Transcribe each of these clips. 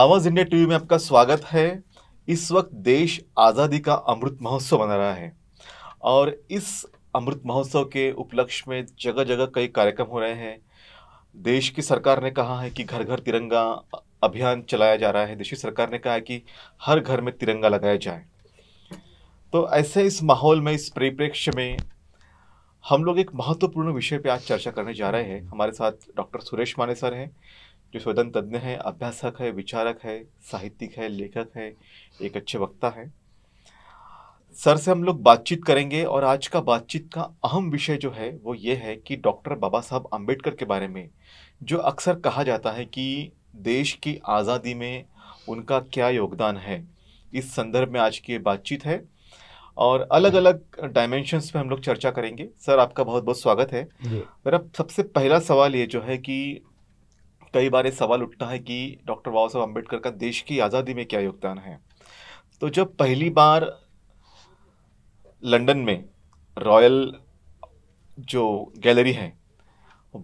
आवाज India TV में आपका स्वागत है इस वक्त देश आज़ादी का अमृत महोत्सव मना रहा है और इस अमृत महोत्सव के उपलक्ष्य में जगह जगह कई कार्यक्रम हो रहे हैं देश की सरकार ने कहा है कि घर घर तिरंगा अभियान चलाया जा रहा है देश की सरकार ने कहा है कि हर घर में तिरंगा लगाया जाए तो ऐसे इस माहौल में इस परिप्रेक्ष्य में हम लोग एक महत्वपूर्ण विषय पर आज चर्चा करने जा रहे हैं हमारे साथ डॉक्टर सुरेश माने सर हैं जो स्वतंत्र तज्ञ है अभ्यासक है विचारक है साहित्यिक है लेखक है एक अच्छे वक्ता है सर से हम लोग बातचीत करेंगे और आज का बातचीत का अहम विषय जो है वो ये है कि डॉक्टर बाबा साहब आम्बेडकर के बारे में जो अक्सर कहा जाता है कि देश की आज़ादी में उनका क्या योगदान है इस संदर्भ में आज की बातचीत है और अलग अलग डायमेंशंस पे हम लोग चर्चा करेंगे सर आपका बहुत बहुत स्वागत है मेरा सबसे पहला सवाल ये जो है कि कई बार ये सवाल उठता है कि डॉक्टर बाबा साहब अम्बेडकर का देश की आज़ादी में क्या योगदान है तो जब पहली बार लंदन में रॉयल जो गैलरी है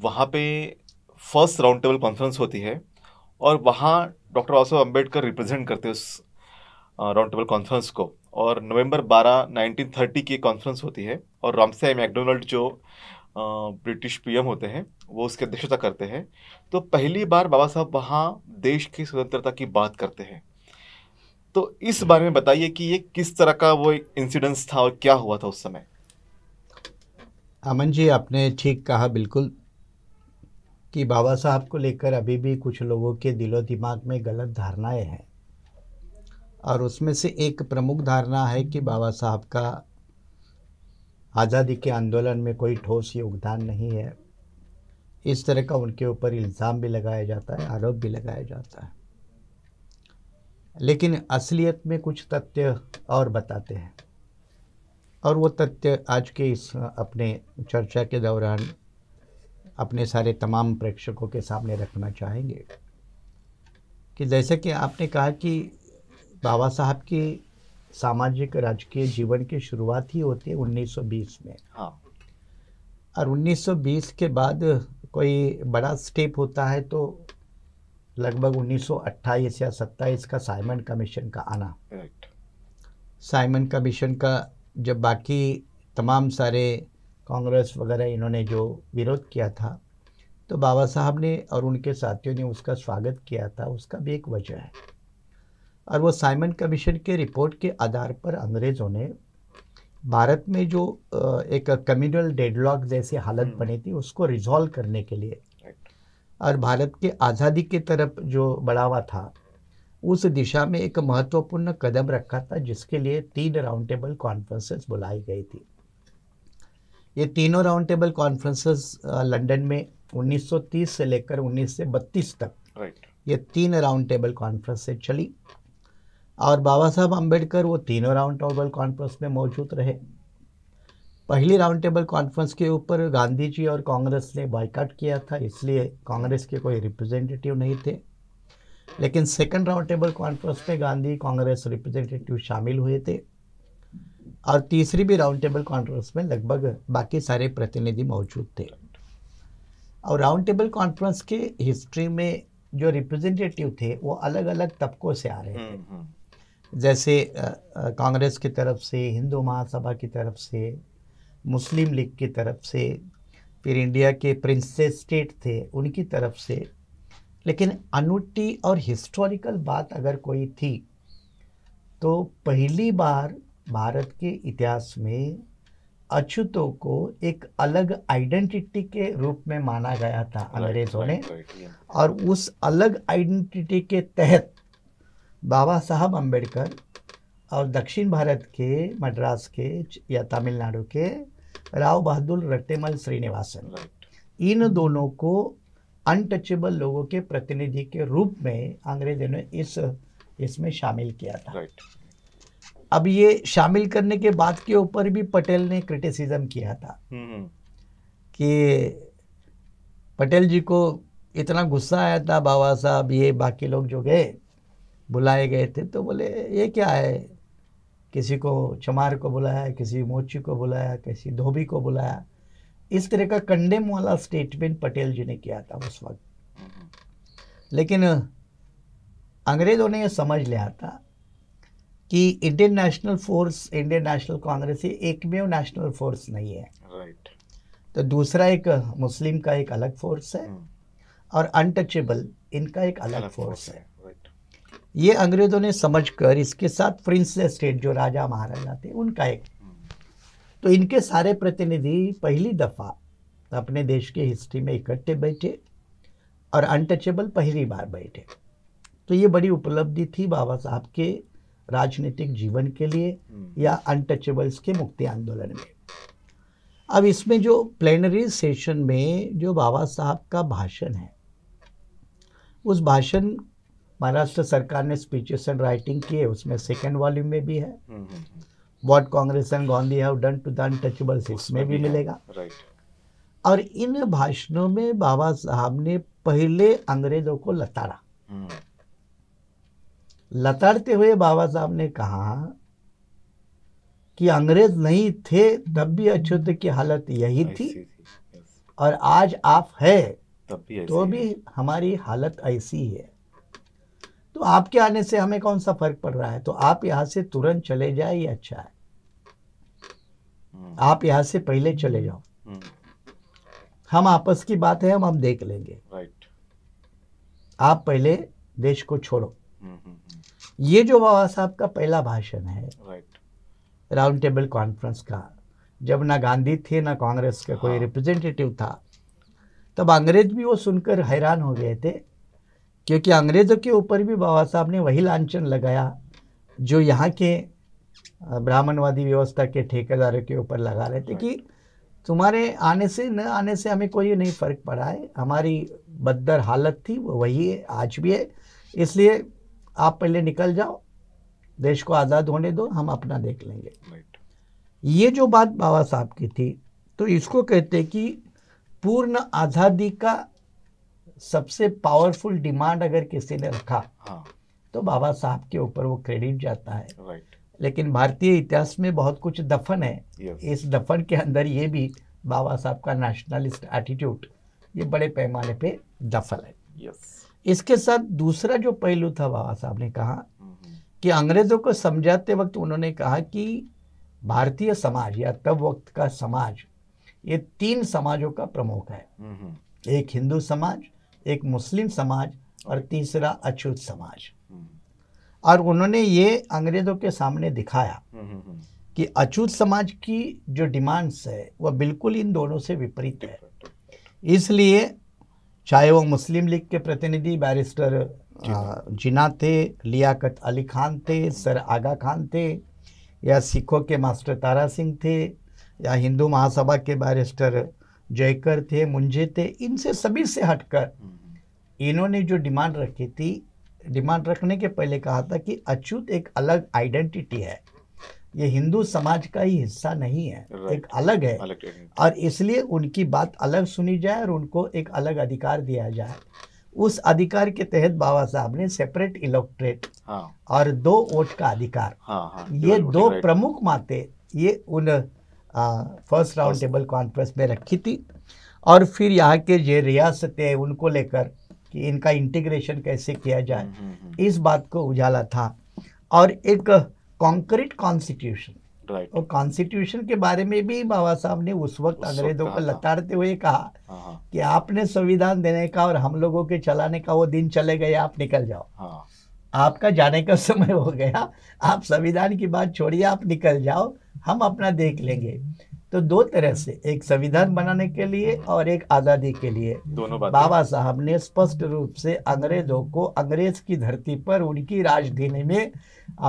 वहाँ पे फर्स्ट राउंड टेबल कॉन्फ्रेंस होती है और वहाँ डॉक्टर बाबा साहब अम्बेडकर रिप्रेजेंट करते उस राउंड टेबल कॉन्फ्रेंस को और नवंबर 12 1930 की कॉन्फ्रेंस होती है और रामसाई मैकडोनल्ड जो ब्रिटिश पीएम होते हैं वो उसकी अध्यक्षता करते हैं तो पहली बार बाबा साहब वहाँ देश की स्वतंत्रता की बात करते हैं तो इस बारे में बताइए कि ये किस तरह का वो इंसिडेंस था और क्या हुआ था उस समय अमन जी आपने ठीक कहा बिल्कुल कि बाबा साहब को लेकर अभी भी कुछ लोगों के दिलो दिमाग में गलत धारणाएं हैं और उसमें से एक प्रमुख धारणा है कि बाबा साहब का आज़ादी के आंदोलन में कोई ठोस योगदान नहीं है इस तरह का उनके ऊपर इल्ज़ाम भी लगाया जाता है आरोप भी लगाया जाता है लेकिन असलियत में कुछ तथ्य और बताते हैं और वो तथ्य आज के इस अपने चर्चा के दौरान अपने सारे तमाम प्रेक्षकों के सामने रखना चाहेंगे कि जैसे कि आपने कहा कि बाबा साहब की सामाजिक राजकीय जीवन की शुरुआत ही होती है 1920 में हाँ और 1920 के बाद कोई बड़ा स्टेप होता है तो लगभग उन्नीस या सत्ताईस का साइमन कमीशन का आना साइमन कमीशन का जब बाकी तमाम सारे कांग्रेस वगैरह इन्होंने जो विरोध किया था तो बाबा साहब ने और उनके साथियों ने उसका स्वागत किया था उसका भी एक वजह है और वो साइमन कमीशन के रिपोर्ट के आधार पर अंग्रेज़ों ने भारत में जो एक कम्युनल डेडलॉक जैसी हालत हम्म। बनी थी उसको रिजॉल्व करने के लिए और भारत के आज़ादी की तरफ जो बढ़ावा था उस दिशा में एक महत्वपूर्ण कदम रखा था जिसके लिए तीन राउंड टेबल कॉन्फ्रेंसेस बुलाई गई थी ये तीनों राउंड टेबल कॉन्फ्रेंसेस लंदन में 1930 से लेकर 1932 तक right. ये तीन राउंड टेबल कॉन्फ्रेंसेस चली और बाबा साहब अम्बेडकर वो तीनों राउंड टेबल कॉन्फ्रेंस में मौजूद रहे पहली राउंड टेबल कॉन्फ्रेंस के ऊपर गांधी जी और कांग्रेस ने बाइकआउट किया था इसलिए कांग्रेस के कोई रिप्रेजेंटेटिव नहीं थे लेकिन सेकंड राउंड टेबल कॉन्फ्रेंस में गांधी कांग्रेस रिप्रेजेंटेटिव शामिल हुए थे और तीसरी भी राउंड टेबल कॉन्फ्रेंस में लगभग बाकी सारे प्रतिनिधि मौजूद थे और राउंड टेबल कॉन्फ्रेंस के हिस्ट्री में जो रिप्रेजेंटेटिव थे वो अलग अलग तबकों से आ रहे थे हम्म, हम्म। जैसे कांग्रेस की तरफ से हिंदू महासभा की तरफ से मुस्लिम लीग की तरफ से फिर इंडिया के प्रिंसेस स्टेट थे उनकी तरफ से लेकिन अनूठी और हिस्टोरिकल बात अगर कोई थी तो पहली बार भारत के इतिहास में अछूतों को एक अलग आइडेंटिटी के रूप में माना गया था अंग्रेज़ों ने और उस अलग आइडेंटिटी के तहत बाबा साहब अंबेडकर और दक्षिण भारत के मद्रास के या तमिलनाडु के राव बहादुर रट्टेमल श्रीनिवासन इन दोनों को अनटचेबल लोगों के प्रतिनिधि के रूप में अंग्रेजों ने इस इसमें शामिल किया था अब ये शामिल करने के बाद के ऊपर भी पटेल ने क्रिटिसिज्म किया था हम्म, हम्म। कि पटेल जी को इतना गुस्सा आया था बाबा साहब ये बाकी लोग जो गए बुलाए गए थे तो बोले ये क्या है किसी को चमार को बुलाया किसी मोची को बुलाया किसी धोबी को बुलाया इस तरह का कंडेम वाला स्टेटमेंट पटेल जी ने किया था उस वक्त लेकिन अंग्रेज़ों ने यह समझ लिया था कि Indian national force Indian national Congress ही एकमेव नेशनल फोर्स नहीं है राइट तो दूसरा एक मुस्लिम का एक अलग फोर्स है हम्म। और अनटचेबल इनका एक अलग, अलग फोर्स है ये अंग्रेज़ों ने समझकर इसके साथ प्रिंस स्टेट जो राजा महाराजा थे उनका एक तो इनके सारे प्रतिनिधि पहली दफ़ा अपने देश के हिस्ट्री में इकट्ठे बैठे और अनटचेबल पहली बार बैठे तो ये बड़ी उपलब्धि थी बाबा साहब के राजनीतिक जीवन के लिए हम्म। या अनटचेबल्स के मुक्ति आंदोलन में अब इसमें जो प्लेनरी सेशन में जो बाबा साहब का भाषण है उस भाषण महाराष्ट्र सरकार ने स्पीचेस एंड राइटिंग किए उसमें सेकेंड वॉल्यूम में भी है what Congress and Gandhi have done to the untouchables इसमें भी, भी मिलेगा और इन भाषणों में बाबा साहब ने पहले अंग्रेजों को लताड़ा हम्म। लताड़ते हुए बाबा साहब ने कहा कि अंग्रेज नहीं थे तब भी अछूत की हालत यही थी और आज आप है तो भी हमारी हालत ऐसी है तो आपके आने से हमें कौन सा फर्क पड़ रहा है तो आप यहां से तुरंत चले जाए ये अच्छा है हम्म। आप यहां से पहले चले जाओ हम्म। हम आपस की बात है हम हम देख लेंगे राइट आप पहले देश को छोड़ो हम्म, ये जो बाबा साहब का पहला भाषण है राइट राउंड टेबल कॉन्फ्रेंस का जब ना गांधी थे ना कांग्रेस का हाँ। कोई रिप्रेजेंटेटिव था तब अंग्रेज भी वो सुनकर हैरान हो गए थे क्योंकि अंग्रेज़ों के ऊपर भी बाबा साहब ने वही लांछन लगाया जो यहाँ के ब्राह्मणवादी व्यवस्था के ठेकेदारों के ऊपर लगा रहे थे कि तुम्हारे आने से न आने से हमें कोई नहीं फ़र्क पड़ा है हमारी बदतर हालत थी वो वही है आज भी है इसलिए आप पहले निकल जाओ देश को आज़ाद होने दो हम अपना देख लेंगे ये जो बात बाबा साहब की थी तो इसको कहते कि पूर्ण आज़ादी का सबसे पावरफुल डिमांड अगर किसी ने रखा हाँ। तो बाबा साहब के ऊपर वो क्रेडिट जाता है लेकिन भारतीय इतिहास में बहुत कुछ दफन है इस दफन के अंदर ये भी बाबा साहब का नेशनलिस्ट एटीट्यूड ये बड़े पैमाने पे दफन है इसके साथ दूसरा जो पहलू था बाबा साहब ने कहा हम्म। कि अंग्रेजों को समझाते वक्त उन्होंने कहा कि भारतीय समाज या तब वक्त का समाज ये तीन समाजों का प्रमुख है हम्म। एक हिंदू समाज एक मुस्लिम समाज और तीसरा अछूत समाज हम्म। और उन्होंने ये अंग्रेज़ों के सामने दिखाया हम्म, हम्म, कि अछूत समाज की जो डिमांड्स है वह बिल्कुल इन दोनों से विपरीत है इसलिए चाहे वो मुस्लिम लीग के प्रतिनिधि बैरिस्टर जिना थे लियाकत अली खान थे सर आगा खान थे या सिखों के मास्टर तारा सिंह थे या हिंदू महासभा के बैरिस्टर जयकर थे मुंजे थे इनसे सभी से हटकर इन्होंने जो डिमांड रखी थी डिमांड रखने के पहले कहा था कि अच्युत एक अलग आइडेंटिटी है ये हिंदू समाज का ही हिस्सा नहीं है एक अलग है अलग और इसलिए उनकी बात अलग सुनी जाए और उनको एक अलग अधिकार दिया जाए उस अधिकार के तहत बाबा साहब ने सेपरेट इलेक्ट्रेट हाँ। और दो वोट का अधिकार हाँ, हाँ, ये दो प्रमुख माते ये उन फर्स्ट राउंड टेबल कॉन्फ्रेंस में रखी थी और फिर यहाँ के जो रियासतें उनको लेकर कि इनका इंटीग्रेशन कैसे किया जाए हम्म, हम्म, हम्म। इस बात को उजाला था और एक कॉन्क्रीट कॉन्स्टिट्यूशन right. और कॉन्स्टिट्यूशन के बारे में भी बाबा साहब ने उस वक्त अंग्रेजों को लताड़ते हुए कहा हाँ, हाँ। कि आपने संविधान देने का और हम लोगों के चलाने का वो दिन चले गए आप निकल जाओ हाँ। आपका जाने का समय हो गया आप संविधान की बात छोड़िए आप निकल जाओ हम अपना देख लेंगे तो दो तरह से एक संविधान बनाने के लिए और एक आज़ादी के लिए दोनों बाबा साहब ने स्पष्ट रूप से अंग्रेजों को अंग्रेज की धरती पर उनकी राजधानी में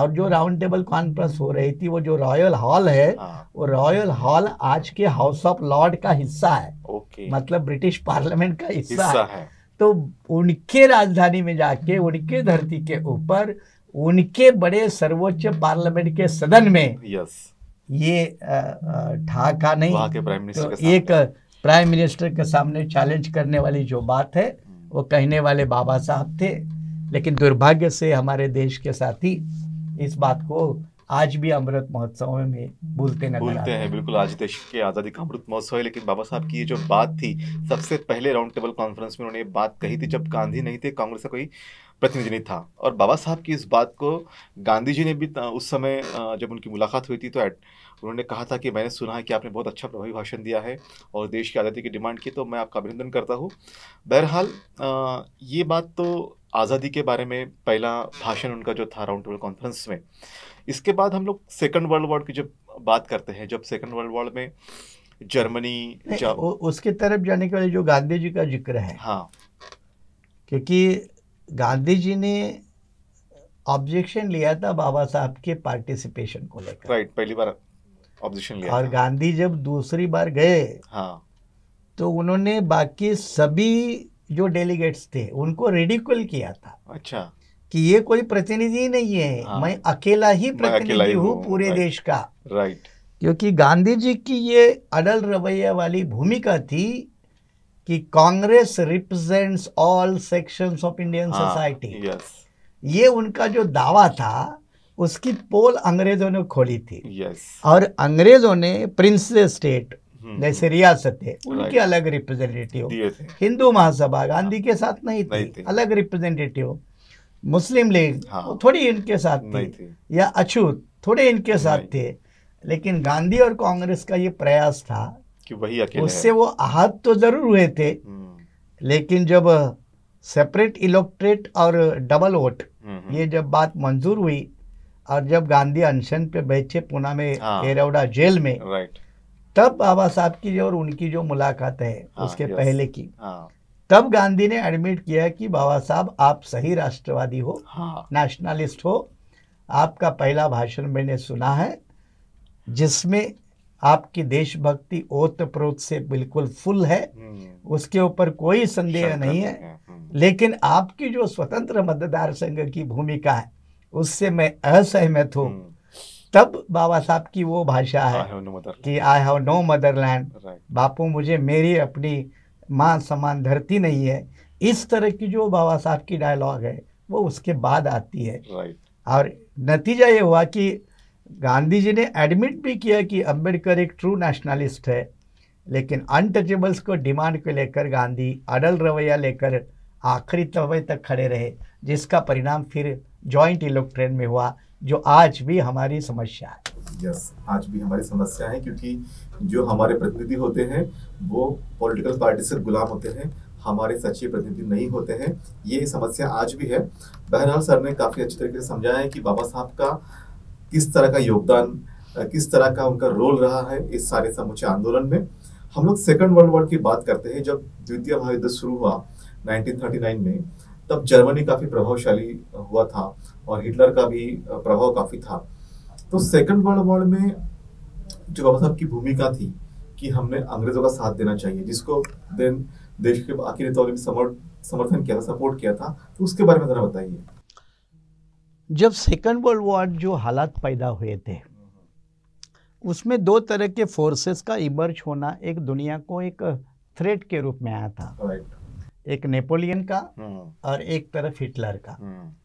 और जो राउंड टेबल कॉन्फ्रेंस हो रही थी वो जो रॉयल हॉल है हाँ। वो रॉयल हॉल आज के हाउस ऑफ लॉर्ड का हिस्सा है ओके। मतलब ब्रिटिश पार्लियामेंट का हिस्सा, हिस्सा है।, है तो उनके राजधानी में जाके उनके धरती के ऊपर उनके बड़े सर्वोच्च पार्लियामेंट के सदन में यस ये ठाका नहीं के प्राइम मिनिस्टर तो एक प्राइम मिनिस्टर के सामने चैलेंज करने वाली जो बात है हम्म। वो कहने वाले बाबा साहब थे लेकिन दुर्भाग्य से हमारे देश के साथी इस बात को आज भी अमृत महोत्सव में बोलते नजर बोलते हैं बिल्कुल आज देश के आज़ादी का अमृत महोत्सव है लेकिन बाबा साहब की ये जो बात थी सबसे पहले राउंड टेबल कॉन्फ्रेंस में उन्होंने ये बात कही थी जब गांधी नहीं थे कांग्रेस का कोई प्रतिनिधि नहीं था और बाबा साहब की इस बात को गांधी जी ने भी उस समय जब उनकी मुलाकात हुई थी तो उन्होंने कहा था कि मैंने सुना है कि आपने बहुत अच्छा प्रभावी भाषण दिया है और देश की आज़ादी की डिमांड की तो मैं आपका अभिनंदन करता हूँ बहरहाल ये बात तो आज़ादी के बारे में पहला भाषण उनका जो था राउंड टेबल कॉन्फ्रेंस में इसके बाद हम लोग सेकेंड वर्ल्ड वॉर की जब बात करते हैं जब सेकेंड वर्ल्ड वॉर में जर्मनी जब उसके तरफ जाने के वाले जो गांधी जी का जिक्र है हाँ क्योंकि गांधी जी ने ऑब्जेक्शन लिया था बाबा साहब के पार्टिसिपेशन को लेकर राइट पहली बार ऑब्जेक्शन लिया और गांधी जब दूसरी बार गए हाँ तो उन्होंने बाकी सभी जो डेलीगेट्स थे उनको रेडिकुल किया था अच्छा कि ये कोई प्रतिनिधि नहीं है हाँ, मैं अकेला ही प्रतिनिधि हूँ पूरे देश का राइट क्योंकि गांधी जी की ये अडल रवैया वाली भूमिका थी कि Congress represents all sections of Indian society ये उनका जो दावा था उसकी पोल अंग्रेजों ने खोली थी yes. और अंग्रेजों ने प्रिंस स्टेट जैसे हम्म, हम्म। रियासत है उनके अलग रिप्रेजेंटेटिव हिंदू महासभा गांधी के साथ नहीं थी अलग रिप्रेजेंटेटिव मुस्लिम लीग हाँ। थोड़ी इनके साथ थी।, या अछूत थोड़े इनके साथ थे लेकिन गांधी और कांग्रेस का ये प्रयास था कि वही अकेले उससे वो आहत तो जरूर हुए थे हम्म। लेकिन जब सेपरेट इलेक्ट्रेट और डबल वोट ये जब बात मंजूर हुई और जब गांधी अनशन पे बैठे पुणे में एरौडा हाँ। जेल में राइट तब बाबा साहब की जो और उनकी जो मुलाकात है आ, हाँ, उसके पहले की आ, हाँ। तब गांधी ने एडमिट किया कि बाबा साहब आप सही राष्ट्रवादी हो हाँ, नेशनलिस्ट हो आपका पहला भाषण मैंने सुना है जिसमें आपकी देशभक्ति ओत प्रोत से बिल्कुल फुल है हम्म। उसके ऊपर कोई संदेह नहीं है हाँ, लेकिन आपकी जो स्वतंत्र मतदार संघ की भूमिका है उससे मैं असहमत हूँ हम्म। तब बाबा साहब की वो भाषा है कि I have no motherland Bapu मुझे मेरी अपनी माँ समान धरती नहीं है इस तरह की जो बाबा साहब की डायलॉग है वो उसके बाद आती है right. और नतीजा ये हुआ कि गांधी जी ने एडमिट भी किया कि अंबेडकर एक ट्रू नेशनलिस्ट है लेकिन अनटचेबल्स को डिमांड को लेकर गांधी अडल रवैया लेकर आखिरी तवे तक खड़े रहे जिसका परिणाम फिर जॉइंट इलेक्ट्रेन में हुआ जो आज भी हमारी समस्या है यस आज भी हमारी समस्या है क्योंकि जो हमारे प्रतिनिधि होते हैं वो पॉलिटिकल पार्टी से गुलाम होते हैं हमारे सच्चे प्रतिनिधि नहीं होते हैं ये समस्या आज भी है बहरहाल सर ने काफ़ी अच्छे तरीके से समझाया है कि बाबा साहब का किस तरह का योगदान किस तरह का उनका रोल रहा है इस सारे समूचे आंदोलन में हम लोग सेकंड वर्ल्ड वॉर की बात करते हैं जब द्वितीय महायुद्ध शुरू हुआ 1939 में तब जर्मनी काफी प्रभावशाली हुआ था और हिटलर का भी प्रभाव काफी था तो सेकंड वर्ल्ड वॉर में जो बाबा साहब की भूमिका थी कि हमने अंग्रेजों का साथ देना चाहिए जिसको देन देश के आखिरी तौर ने समर्थन किया था सपोर्ट किया था तो उसके बारे में जरा बताइए जब सेकंड वर्ल्ड वॉर जो हालात पैदा हुए थे उसमें दो तरह के फोर्सेस का इमर्ज होना एक दुनिया को एक थ्रेट के रूप में आया था right. एक नेपोलियन का हाँ। और एक तरफ हिटलर का हाँ।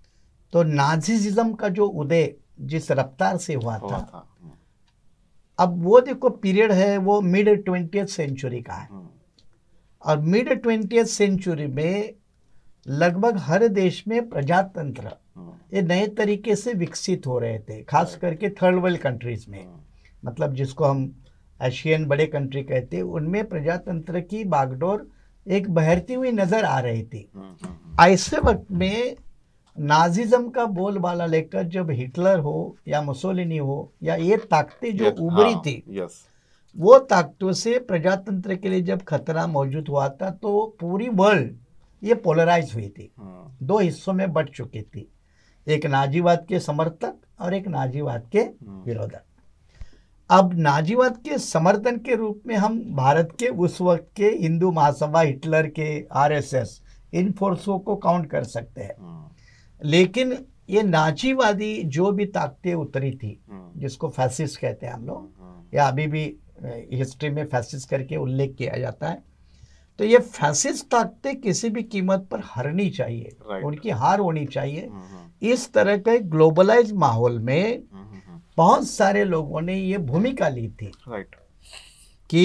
तो नाजीजम का जो उदय जिस रफ्तार से हुआ था, था। हाँ। अब वो देखो पीरियड है वो मिड ट्वेंटी सेंचुरी का है और मिड ट्वेंटी सेंचुरी में लगभग हर देश में प्रजातंत्र ये नए तरीके से विकसित हो रहे थे खास करके थर्ड वर्ल्ड कंट्रीज में मतलब जिसको हम एशियन बड़े कंट्री कहते हैं उनमें प्रजातंत्र की बागडोर एक बहरती हुई नजर आ रही थी ऐसे हम्म, हम्म, हम्म। वक्त में नाजिज्म का बोलबाला लेकर जब हिटलर हो या मुसोलिनी हो या ये ताकतें जो उभरी हाँ, थी वो ताकतों से प्रजातंत्र के लिए जब खतरा मौजूद हुआ था तो पूरी वर्ल्ड ये पोलराइज हुई थी हाँ। दो हिस्सों में बट चुकी थी एक नाजीवाद के समर्थक और एक नाजीवाद के हाँ। विरोधक अब नाजीवाद के समर्थन के रूप में हम भारत के उस वक्त के हिंदू महासभा हिटलर के आरएसएस इन फोर्सों को काउंट कर सकते हैं हाँ। लेकिन ये नाजीवादी जो भी ताकतें उतरी थी हाँ। जिसको फैसिस्ट कहते हैं हम लोग हाँ। या अभी भी हिस्ट्री में फैसिस्ट करके उल्लेख किया जाता है तो ये फैसिस्ट ताकतें किसी भी कीमत पर हरनी चाहिए उनकी हार होनी चाहिए इस तरह के ग्लोबलाइज माहौल में बहुत सारे लोगों ने ये भूमिका ली थी राइट कि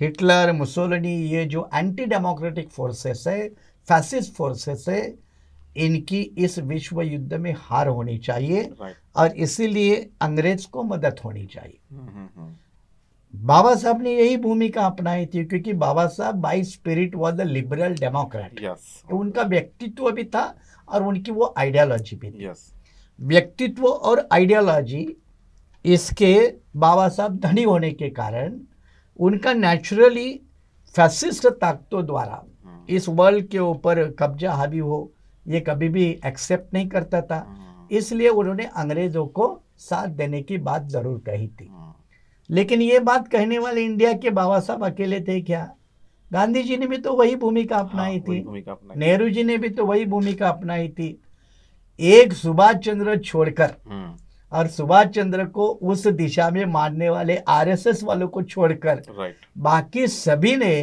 हिटलर मुसोलनी ये जो एंटी डेमोक्रेटिक फोर्सेस है फैसिस्ट फोर्सेस है इनकी इस विश्व युद्ध में हार होनी चाहिए और इसीलिए अंग्रेज को मदद होनी चाहिए हम्म, हम्म, हम्म। बाबा साहब ने यही भूमिका अपनाई थी क्योंकि Baba Saheb by spirit was a liberal democrat तो उनका व्यक्तित्व भी था और उनकी वो आइडियोलॉजी भी थी yes. व्यक्तित्व और आइडियोलॉजी इसके बाबा साहब धनी होने के कारण उनका नेचुरली फैसिस्ट ताकतों द्वारा हाँ। इस वर्ल्ड के ऊपर कब्जा हावी हो ये कभी भी एक्सेप्ट नहीं करता था हाँ। इसलिए उन्होंने अंग्रेज़ों को साथ देने की बात ज़रूर कही थी हाँ। लेकिन ये बात कहने वाले इंडिया के बाबा साहब अकेले थे क्या गांधी जी ने भी तो वही भूमिका अपनाई हाँ, थी नेहरू जी ने भी तो वही भूमिका अपनाई थी एक सुभाष चंद्र छोड़कर और सुभाष चंद्र को उस दिशा में मानने वाले आरएसएस वालों को छोड़कर right. बाकी सभी ने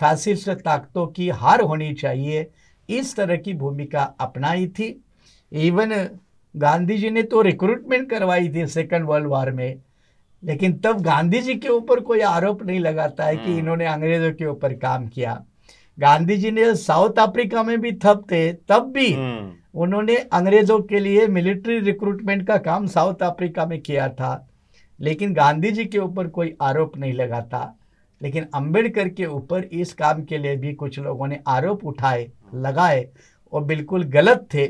फैसिस्ट ताकतों की हार होनी चाहिए इस तरह की भूमिका अपनाई थी इवन गांधी जी ने तो रिक्रूटमेंट करवाई थी सेकेंड वर्ल्ड वॉर में लेकिन तब गांधी जी के ऊपर कोई आरोप नहीं लगाता है कि hmm. इन्होंने अंग्रेजों के ऊपर काम किया गांधी जी ने साउथ अफ्रीका में भी थप थे तब भी हम्म। उन्होंने अंग्रेजों के लिए मिलिट्री रिक्रूटमेंट का काम साउथ अफ्रीका में किया था लेकिन गांधी जी के ऊपर कोई आरोप नहीं लगा था लेकिन अंबेडकर के ऊपर इस काम के लिए भी कुछ लोगों ने आरोप उठाए लगाए और बिल्कुल गलत थे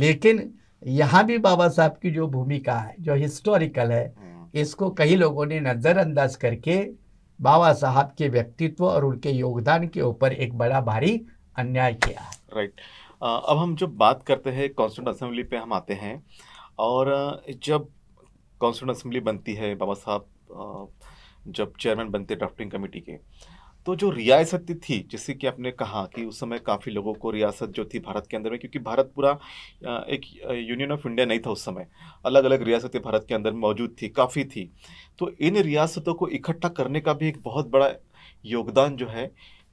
लेकिन यहाँ भी बाबा साहब की जो भूमिका है जो हिस्टोरिकल है हम्म। इसको कई लोगों ने नज़रअंदाज करके बाबा साहब के व्यक्तित्व और उनके योगदान के ऊपर एक बड़ा भारी अन्याय किया है राइट अब हम जब बात करते हैं कॉन्स्टिट्यूट असेंबली पे हम आते हैं और जब कॉन्स्टिट्यूट असेंबली बनती है बाबा साहब जब चेयरमैन बनते ड्राफ्टिंग कमेटी के तो जो रियासत थी जैसे कि आपने कहा कि उस समय काफ़ी लोगों को रियासत जो थी भारत के अंदर में क्योंकि भारत पूरा एक यूनियन ऑफ इंडिया नहीं था उस समय अलग अलग रियासतें भारत के अंदर मौजूद थी काफ़ी थी तो इन रियासतों को इकट्ठा करने का भी एक बहुत बड़ा योगदान जो है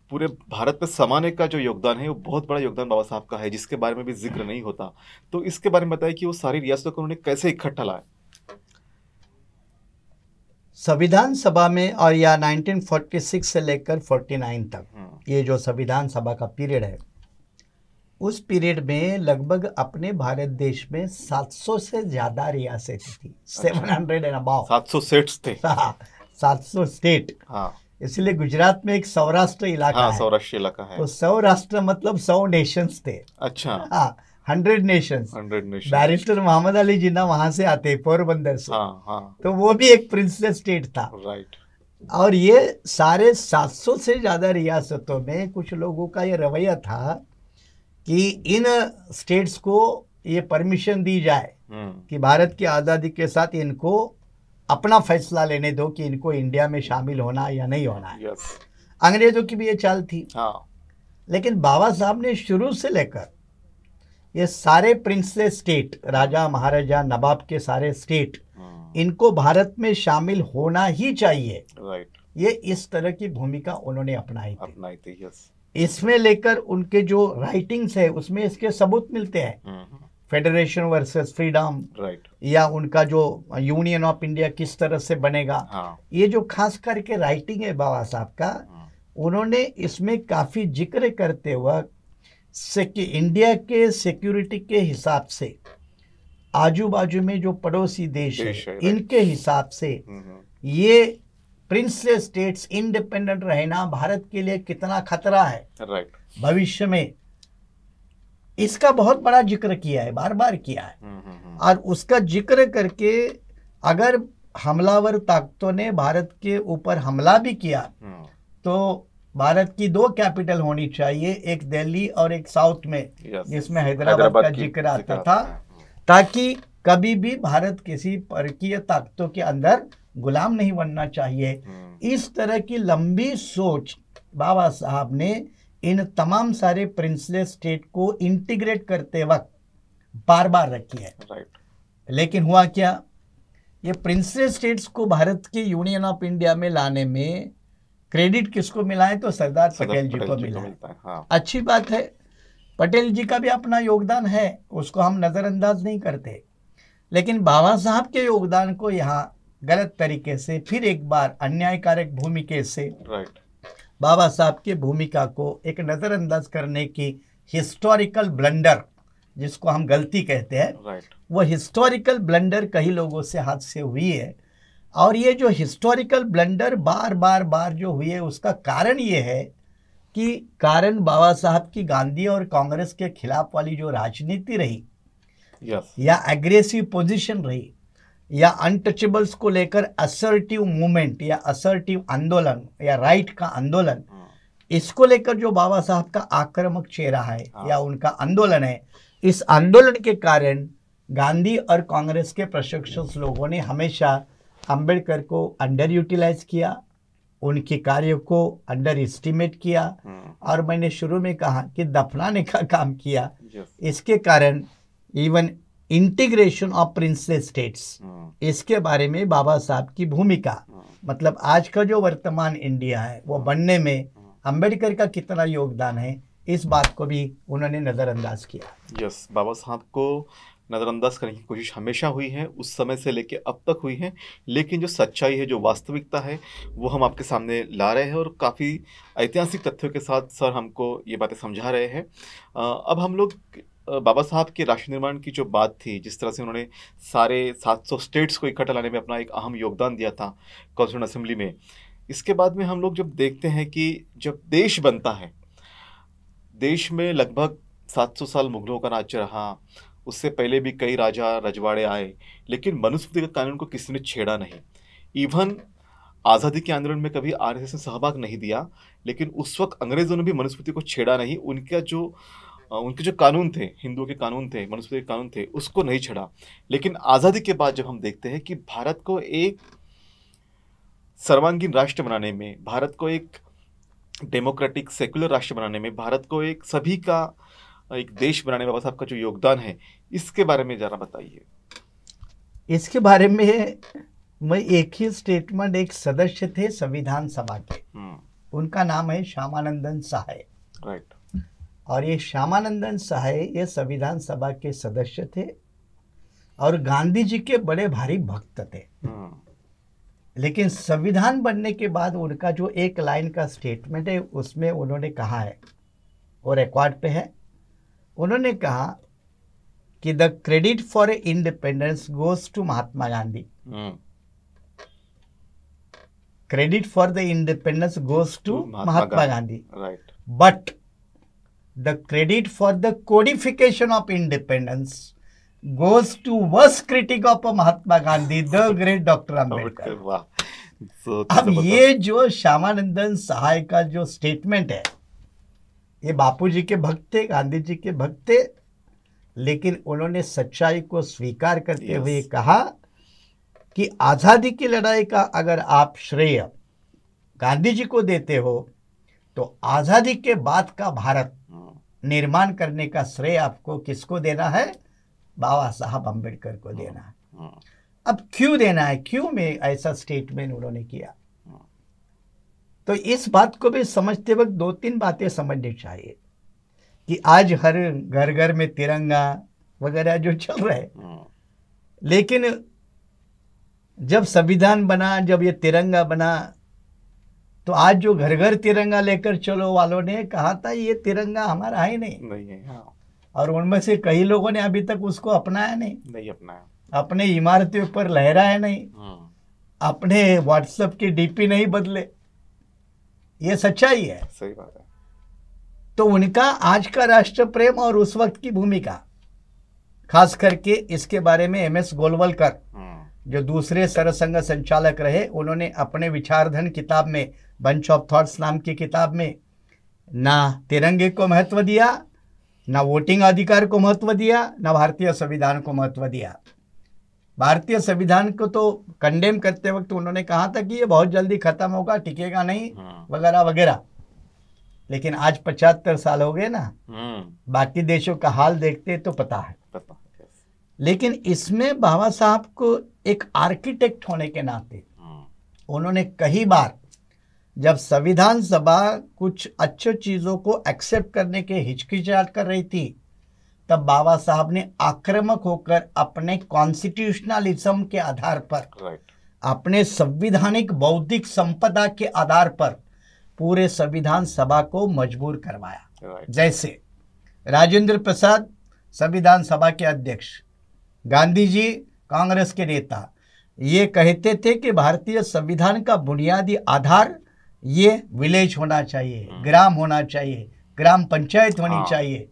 पूरे भारत में समाने का जो योगदान है वो बहुत बड़ा योगदान बाबा साहब का है जिसके बारे में भी जिक्र नहीं होता तो इसके बारे में बताया कि वो सारी रियासतों को उन्होंने कैसे इकट्ठा लाया संविधान सभा में और या 1946 से लेकर 49 तक हाँ। ये जो संविधान सभा का पीरियड है उस पीरियड में लगभग अपने भारत देश में 700 से ज़्यादा रियासतें थी अच्छा। सेवन हंड्रेड एंड अबाउ सात सौ स्टेट थे हाँ, हाँ, सात सौ स्टेट इसलिए गुजरात में एक सौराष्ट्र इलाका हाँ, है सौराष्ट्र इलाका है तो सौराष्ट्र मतलब सौ नेशंस थे अच्छा हाँ hundred nation barrister Mohammad Ali Jinnah वहां से आते पोरबंदर से हाँ, हाँ. तो वो भी एक प्रिंसले स्टेट था राइट और ये सारे 700 से ज़्यादा रियासतों में कुछ लोगों का ये रवैया था कि इन स्टेट्स को ये परमिशन दी जाए हम्म। कि भारत की आज़ादी के साथ इनको अपना फैसला लेने दो कि इनको इंडिया में शामिल होना या नहीं होना है अंग्रेजों की भी ये चाल थी हाँ। लेकिन बाबा साहब ने शुरू से लेकर ये सारे प्रिंसले स्टेट राजा महाराजा नवाब के सारे स्टेट हाँ। इनको भारत में शामिल होना ही चाहिए राइट ये इस तरह की भूमिका उन्होंने अपनाई थी अपनाई थी यस इसमें लेकर उनके जो राइटिंग्स है उसमें इसके सबूत मिलते हैं फेडरेशन वर्सेस फ्रीडम राइट या उनका जो यूनियन ऑफ इंडिया किस तरह से बनेगा हाँ. ये जो खास करके राइटिंग है बाबा साहब का हाँ. उन्होंने इसमें काफी जिक्र करते वक्त इंडिया के सिक्योरिटी के हिसाब से आजू बाजू में जो पड़ोसी देश, देश है इनके हिसाब से ये प्रिंसलेस स्टेट्स इंडिपेंडेंट रहना भारत के लिए कितना खतरा है भविष्य में इसका बहुत बड़ा जिक्र किया है बार बार किया है और उसका जिक्र करके अगर हमलावर ताकतों ने भारत के ऊपर हमला भी किया हम्म. तो भारत की दो कैपिटल होनी चाहिए एक दिल्ली और एक साउथ में जिसमें हैदराबाद का जिक्र आता था ताकि कभी भी भारत किसी परकीय ताकतों के अंदर गुलाम नहीं बनना चाहिए हम्म। इस तरह की लंबी सोच बाबा साहब ने इन तमाम सारे प्रिंसलेस स्टेट को इंटीग्रेट करते वक्त बार बार रखी है लेकिन हुआ क्या ये प्रिंसलेस स्टेट्स को भारत के यूनियन ऑफ इंडिया में लाने में क्रेडिट किसको मिला है तो सरदार पटेल जी को मिला है हाँ। अच्छी बात है पटेल जी का भी अपना योगदान है उसको हम नज़रअंदाज नहीं करते लेकिन बाबा साहब के योगदान को यहाँ गलत तरीके से फिर एक बार अन्यायकारक भूमिके से बाबा साहब की भूमिका को एक नज़रअंदाज करने की हिस्टोरिकल ब्लंडर जिसको हम गलती कहते हैं वो हिस्टोरिकल ब्लंडर कई लोगों से हाथ से हुई है और ये जो हिस्टोरिकल ब्लंडर बार बार बार जो हुए उसका कारण ये है कि कारण बाबा साहब की गांधी और कांग्रेस के खिलाफ वाली जो राजनीति रही yes. या एग्रेसिव पोजीशन रही या अनटचेबल्स को लेकर असर्टिव मूवमेंट या असर्टिव आंदोलन या राइट का आंदोलन हाँ। इसको लेकर जो बाबा साहब का आक्रामक चेहरा है हाँ। या उनका आंदोलन है इस आंदोलन के कारण गांधी और कांग्रेस के प्रशिक्षक लोगों ने हमेशा अंबेडकर को अंडर यूटिलाइज किया उनके कार्य को अंडर एस्टिमेट किया हम्म। और मैंने शुरू में कहा कि दफनाने का काम किया इसके कारण even integration of princely states इसके बारे में बाबा साहब की भूमिका हम्म। मतलब आज का जो वर्तमान इंडिया है वो हम्म। बनने में अंबेडकर का कितना योगदान है इस बात को भी उन्होंने नज़रअंदाज किया यस yes, बाबा साहब को नज़रअंदाज करने की कोशिश हमेशा हुई है उस समय से लेके अब तक हुई है लेकिन जो सच्चाई है जो वास्तविकता है वो हम आपके सामने ला रहे हैं और काफ़ी ऐतिहासिक तथ्यों के साथ सर हमको ये बातें समझा रहे हैं अब हम लोग बाबा साहब के राष्ट्र निर्माण की जो बात थी जिस तरह से उन्होंने सारे 700 स्टेट्स को इकट्ठा लाने में अपना एक अहम योगदान दिया था कॉन्स्टिट्यूशन असेंबली में इसके बाद में हम लोग जब देखते हैं कि जब देश बनता है देश में लगभग 700 साल मुगलों का राज्य रहा उससे पहले भी कई राजा रजवाड़े आए लेकिन मनुस्मृति के कानून को किसी ने छेड़ा नहीं इवन आज़ादी के आंदोलन में कभी आर ने सहभाग नहीं दिया लेकिन उस वक्त अंग्रेज़ों ने भी मनुस्मृति को छेड़ा नहीं उनका जो उनके जो कानून थे हिंदुओं के कानून थे मनुस्मृति के कानून थे उसको नहीं छेड़ा लेकिन आज़ादी के बाद जब हम देखते हैं कि भारत को एक सर्वांगीण राष्ट्र बनाने में भारत को एक डेमोक्रेटिक सेकुलर राष्ट्र बनाने में भारत को एक सभी का एक देश बनाने में बाबा साहब का जो योगदान है इसके बारे में जरा बताइए इसके बारे में मैं एक ही स्टेटमेंट एक सदस्य थे संविधान सभा के हम्म। उनका नाम है श्यामानंदन सहाय राइट और ये श्यामानंदन सहाय ये संविधान सभा के सदस्य थे और गांधी जी के बड़े भारी भक्त थे हम्म। लेकिन संविधान बनने के बाद उनका जो एक लाइन का स्टेटमेंट है उसमें उन्होंने कहा है वो रिकॉर्ड पे है उन्होंने कहा कि the credit for independence goes to Mahatma Gandhi credit for the independence goes to Mahatma Gandhi but the credit for the codification of independence goes to worst critic of Mahatma Gandhi the great doctor Ambedkar अब तो ये जो श्यामानंदन सहाय का जो स्टेटमेंट है ये बापूजी के भक्त थे गांधी जी के भक्त थे लेकिन उन्होंने सच्चाई को स्वीकार करते yes. हुए कहा कि आज़ादी की लड़ाई का अगर आप श्रेय गांधी जी को देते हो तो आज़ादी के बाद का भारत hmm. निर्माण करने का श्रेय आपको किसको देना है बाबा साहब अंबेडकर को hmm. देना है hmm. अब क्यों देना है क्यों में ऐसा स्टेटमेंट उन्होंने किया तो इस बात को भी समझते वक्त दो तीन बातें समझनी चाहिए कि आज हर घर घर में तिरंगा वगैरह जो चल रहा है हाँ। लेकिन जब संविधान बना जब ये तिरंगा बना तो आज जो घर घर तिरंगा लेकर चलो वालों ने कहा था ये तिरंगा हमारा है नहीं, नहीं है, हाँ। और उनमें से कई लोगों ने अभी तक उसको अपनाया नहीं नहीं अपनाया अपने इमारतों पर लहराया नहीं हाँ। अपने व्हाट्सएप के डीपी नहीं बदले ये सच्चाई है सही बात तो उनका आज का राष्ट्र प्रेम और उस वक्त की भूमिका खास करके इसके बारे में एम एस गोलवलकर हाँ। जो दूसरे सरसंघ संचालक रहे उन्होंने अपने विचारधन किताब में बंच ऑफ थॉट्स नाम की किताब में ना तिरंगे को महत्व दिया ना वोटिंग अधिकार को महत्व दिया ना भारतीय संविधान को महत्व दिया भारतीय संविधान को तो कंडेम करते वक्त उन्होंने कहा था कि ये बहुत जल्दी खत्म होगा टिकेगा नहीं हाँ। वगैरह वगैरह लेकिन आज पचहत्तर साल हो गए ना हम्म। बाकी देशों का हाल देखते तो पता है लेकिन इसमें बाबा साहब को एक आर्किटेक्ट होने के नाते हम्म। उन्होंने कई बार जब संविधान सभा कुछ अच्छे चीज़ों को एक्सेप्ट करने के हिचकिचाहट कर रही थी तब बाबा साहब ने आक्रामक होकर अपने कॉन्स्टिट्यूशनलिज्म के आधार पर अपने संविधानिक बौद्धिक संपदा के आधार पर पूरे संविधान सभा को मजबूर करवाया जैसे राजेंद्र प्रसाद संविधान सभा के अध्यक्ष गांधी जी कांग्रेस के नेता ये कहते थे कि भारतीय संविधान का बुनियादी आधार ये विलेज होना चाहिए hmm. ग्राम होना चाहिए ग्राम पंचायत होनी हाँ। चाहिए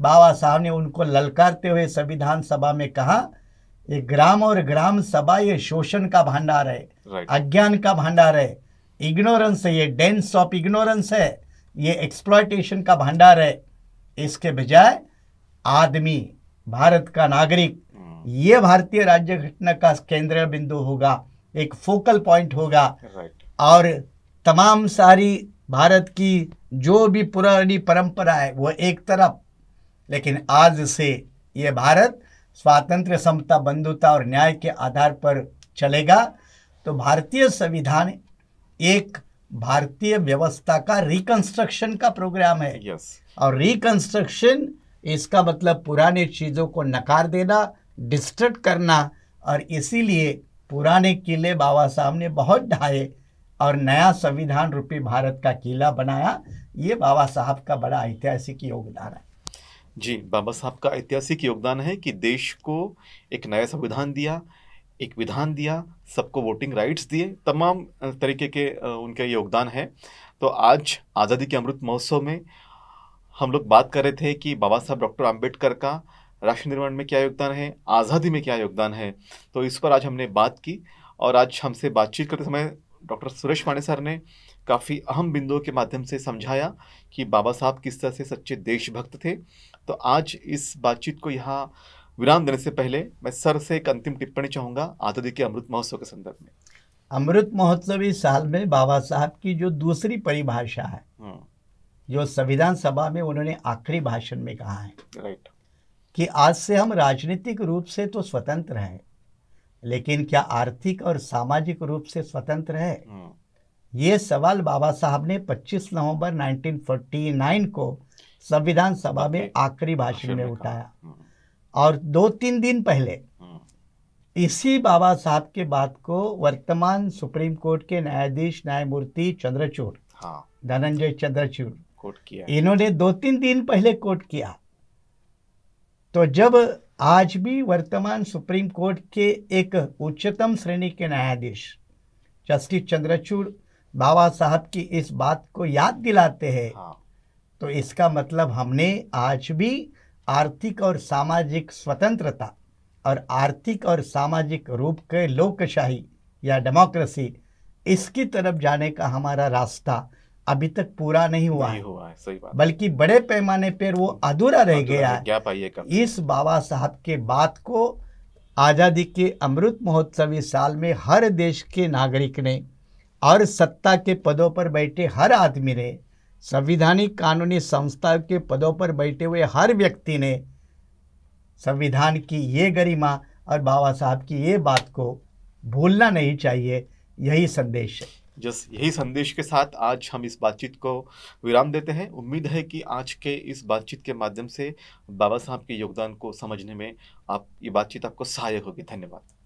बाबा साहब ने उनको ललकारते हुए संविधान सभा में कहा ये ग्राम और ग्राम सभा ये शोषण का भंडार है अज्ञान का भंडार है इग्नोरेंस है ये डेंस ऑफ इग्नोरेंस है ये एक्सप्लॉयटेशन का भंडार है इसके बजाय आदमी भारत का नागरिक हम्म। ये भारतीय राज्य घटना का केंद्र बिंदु होगा एक फोकल पॉइंट होगा और तमाम सारी भारत की जो भी पुरानी परंपरा है वो एक तरफ लेकिन आज से ये भारत स्वातंत्र समता बंधुता और न्याय के आधार पर चलेगा तो भारतीय संविधान एक भारतीय व्यवस्था का रिकंस्ट्रक्शन का प्रोग्राम है yes. और रिकंस्ट्रक्शन इसका मतलब पुराने चीज़ों को नकार देना डिस्ट्रक्ट करना और इसीलिए पुराने किले बाबा साहब ने बहुत ढाए और नया संविधान रूपी भारत का किला बनाया ये बाबा साहब का बड़ा ऐतिहासिक योगदान है जी बाबा साहब का ऐतिहासिक योगदान है कि देश को एक नया संविधान दिया एक विधान दिया सबको वोटिंग राइट्स दिए तमाम तरीके के उनके योगदान है तो आज आज़ादी के अमृत महोत्सव में हम लोग बात कर रहे थे कि बाबा साहब डॉक्टर आम्बेडकर का राष्ट्र निर्माण में क्या योगदान है आज़ादी में क्या योगदान है तो इस पर आज हमने बात की और आज हमसे बातचीत करते समय डॉक्टर सुरेश माने सर ने काफ़ी अहम बिंदुओं के माध्यम से समझाया कि बाबा साहब किस तरह से सच्चे देशभक्त थे तो आज इस बातचीत को यहाँ विराम देने से पहले मैं सर से एक अंतिम टिप्पणी चाहूंगा आज़ादी के अमृत महोत्सव के संदर्भ में अमृत महोत्सव इस साल में बाबा साहब की जो दूसरी परिभाषा है हाँ। जो संविधान सभा में उन्होंने आखिरी भाषण में कहा है राइट कि आज से हम राजनीतिक रूप से तो स्वतंत्र हैं लेकिन क्या आर्थिक और सामाजिक रूप से स्वतंत्र है हाँ। ये सवाल बाबा साहब ने 25 नवंबर 1949 को संविधान सभा में आखिरी भाषण में उठाया हाँ। और दो तीन दिन पहले हाँ। इसी बाबा साहब के बात को वर्तमान सुप्रीम कोर्ट के न्यायाधीश न्यायमूर्ति चंद्रचूड़ हाँ। धनंजय चंद्रचूड़ कोर्ट किया इन्होंने दो तीन दिन पहले कोर्ट किया तो जब आज भी वर्तमान सुप्रीम कोर्ट के एक उच्चतम श्रेणी के न्यायाधीश जस्टिस चंद्रचूड़ बाबा साहब की इस बात को याद दिलाते हैं हाँ। तो इसका मतलब हमने आज भी आर्थिक और सामाजिक स्वतंत्रता और आर्थिक और सामाजिक रूप के लोकशाही या डेमोक्रेसी इसकी तरफ जाने का हमारा रास्ता अभी तक पूरा नहीं हुआ नहीं हुआ है सही बात बल्कि बड़े पैमाने पर वो अधूरा रह गया है इस बाबा साहब के बात को आज़ादी के अमृत महोत्सवी साल में हर देश के नागरिक ने और सत्ता के पदों पर बैठे हर आदमी ने संविधानिक कानूनी संस्था के पदों पर बैठे हुए हर व्यक्ति ने संविधान की ये गरिमा और बाबा साहब की ये बात को भूलना नहीं चाहिए यही संदेश है जस यही संदेश के साथ आज हम इस बातचीत को विराम देते हैं उम्मीद है कि आज के इस बातचीत के माध्यम से बाबा साहब के योगदान को समझने में आप ये बातचीत आपको सहायक होगी धन्यवाद